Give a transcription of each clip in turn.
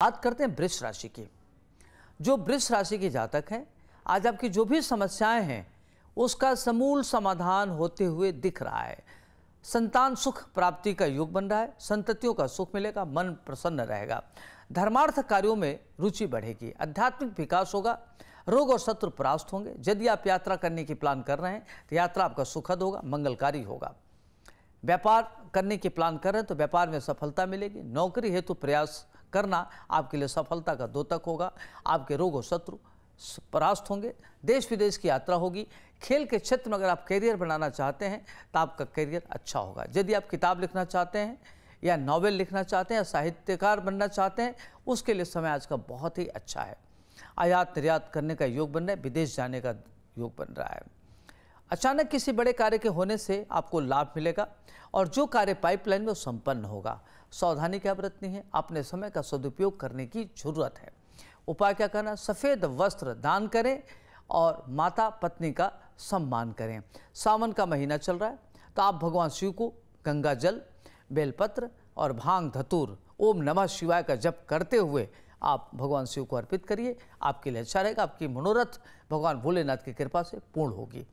बात करते हैं वृक्ष राशि की जो वृक्ष राशि के जातक हैं आज आपकी जो भी समस्याएं हैं उसका समूल समाधान होते हुए दिख रहा है संतान सुख प्राप्ति का योग बन रहा है संततियों का सुख मिलेगा मन प्रसन्न रहेगा धर्मार्थ कार्यों में रुचि बढ़ेगी आध्यात्मिक विकास होगा रोग और शत्रु परास्त होंगे यदि आप यात्रा करने की प्लान कर रहे हैं तो यात्रा आपका सुखद होगा मंगलकारी होगा व्यापार करने की प्लान कर रहे हैं तो व्यापार में सफलता मिलेगी नौकरी हेतु प्रयास करना आपके लिए सफलता का दोतक होगा आपके रोगों शत्रु परास्त होंगे देश विदेश की यात्रा होगी खेल के क्षेत्र में अगर आप करियर बनाना चाहते हैं तो आपका करियर अच्छा होगा यदि आप किताब लिखना चाहते हैं या नॉवेल लिखना चाहते हैं या साहित्यकार बनना चाहते हैं उसके लिए समय आज का बहुत ही अच्छा है आयात निर्यात करने का योग बन रहा है विदेश जाने का योग बन रहा है अचानक किसी बड़े कार्य के होने से आपको लाभ मिलेगा और जो कार्य पाइपलाइन में संपन्न होगा सावधानी क्या बरतनी है अपने समय का सदुपयोग करने की जरूरत है उपाय क्या करना सफ़ेद वस्त्र दान करें और माता पत्नी का सम्मान करें सावन का महीना चल रहा है तो आप भगवान शिव को गंगा जल बेलपत्र और भांग धतूर ओम नमः शिवाय का जप करते हुए आप भगवान शिव को अर्पित करिए आपके लिए अच्छा रहेगा आपकी मनोरथ भगवान भोलेनाथ की कृपा से पूर्ण होगी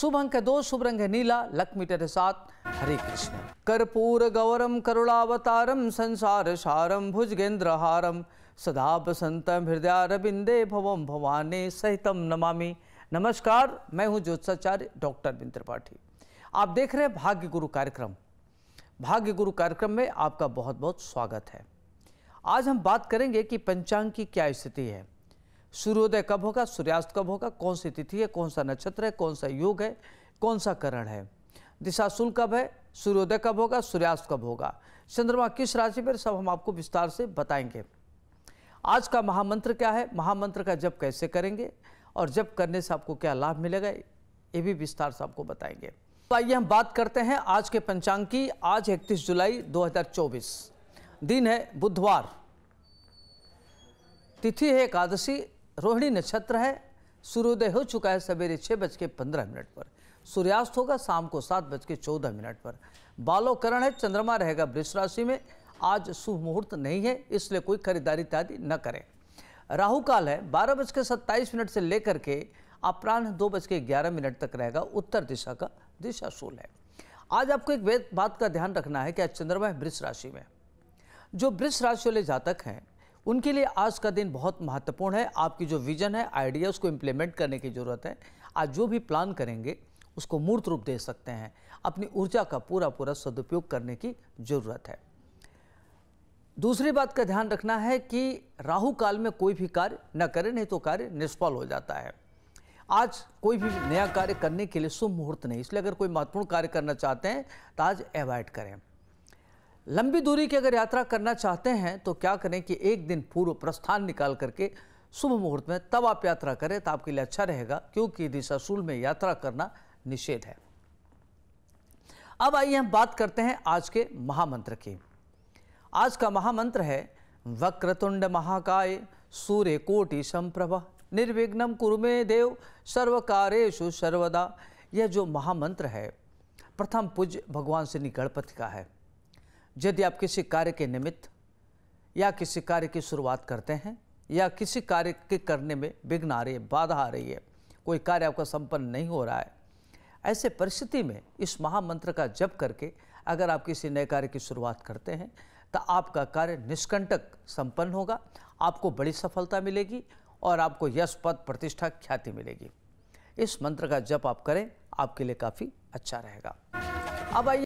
शुभ अंक है दो शुभ रंग है नीला लक मीटर है सात हरे कृष्ण कर्पूर गौरम करुणावतारम संसार सारम भुजगेंद्र हारम सदा बसंतम हृदय रविंदे भवम भवाने सहितम नमामि नमस्कार मैं हूं ज्योत्साचार्य डॉक्टर बिंद त्रिपाठी आप देख रहे हैं भाग्य गुरु कार्यक्रम भाग्य गुरु कार्यक्रम में आपका बहुत बहुत स्वागत है आज हम बात करेंगे कि पंचांग की क्या स्थिति है सूर्योदय कब होगा सूर्यास्त कब होगा कौन सी तिथि है कौन सा नक्षत्र है कौन सा योग है कौन सा करण है दिशा सुल कब है सूर्योदय कब होगा सूर्यास्त कब होगा चंद्रमा किस राशि पर सब हम आपको विस्तार से बताएंगे आज का महामंत्र क्या है महामंत्र का जप कैसे करेंगे और जप करने से आपको क्या लाभ मिलेगा ये भी विस्तार से आपको बताएंगे तो आइए हम बात करते हैं आज के पंचांग की आज 31 जुलाई 2024 दिन है बुधवार तिथि है एकादशी रोहिणी नक्षत्र है सूर्योदय हो चुका है सवेरे छः बज के पंद्रह मिनट पर सूर्यास्त होगा शाम को सात बज के चौदह मिनट पर बालोकरण है चंद्रमा रहेगा वृक्ष राशि में आज शुभ मुहूर्त नहीं है इसलिए कोई खरीदारी इत्यादि न करें राहु काल है बारह बज के सत्ताईस मिनट से लेकर के अपराह्न दो बज के ग्यारह मिनट तक रहेगा उत्तर दिशा का दिशा शूल है आज आपको एक बात का ध्यान रखना है कि आज चंद्रमा है वृक्ष राशि में जो वृक्ष राशि वाले जातक हैं उनके लिए आज का दिन बहुत महत्वपूर्ण है आपकी जो विजन है आइडिया उसको इम्प्लीमेंट करने की ज़रूरत है आज जो भी प्लान करेंगे उसको मूर्त रूप दे सकते हैं अपनी ऊर्जा का पूरा पूरा सदुपयोग करने की ज़रूरत है दूसरी बात का ध्यान रखना है कि राहु काल में कोई भी कार्य न करें नहीं तो कार्य निष्फल हो जाता है आज कोई भी नया कार्य करने के लिए शुभ मुहूर्त नहीं इसलिए अगर कोई महत्वपूर्ण कार्य करना चाहते हैं तो आज अवॉइड करें लंबी दूरी की अगर यात्रा करना चाहते हैं तो क्या करें कि एक दिन पूर्व प्रस्थान निकाल करके शुभ मुहूर्त में तब आप यात्रा करें तो आपके लिए अच्छा रहेगा क्योंकि शूल में यात्रा करना निषेध है अब आइए हम बात करते हैं आज के महामंत्र की आज का महामंत्र है वक्रतुंड महाकाय सूर्य कोटि संप्रभ निर्विघ्नम कुरु में देव सर्वकारेशु सर्वदा यह जो महामंत्र है प्रथम पूज्य भगवान श्री गणपति का है यदि आप किसी कार्य के निमित्त या किसी कार्य की शुरुआत करते हैं या किसी कार्य के करने में विघ्न आ रही है बाधा आ रही है कोई कार्य आपका संपन्न नहीं हो रहा है ऐसे परिस्थिति में इस महामंत्र का जप करके अगर आप किसी नए कार्य की शुरुआत करते हैं तो आपका कार्य निष्कंटक संपन्न होगा आपको बड़ी सफलता मिलेगी और आपको यश पद प्रतिष्ठा ख्याति मिलेगी इस मंत्र का जप आप करें आपके लिए काफ़ी अच्छा रहेगा अब आइए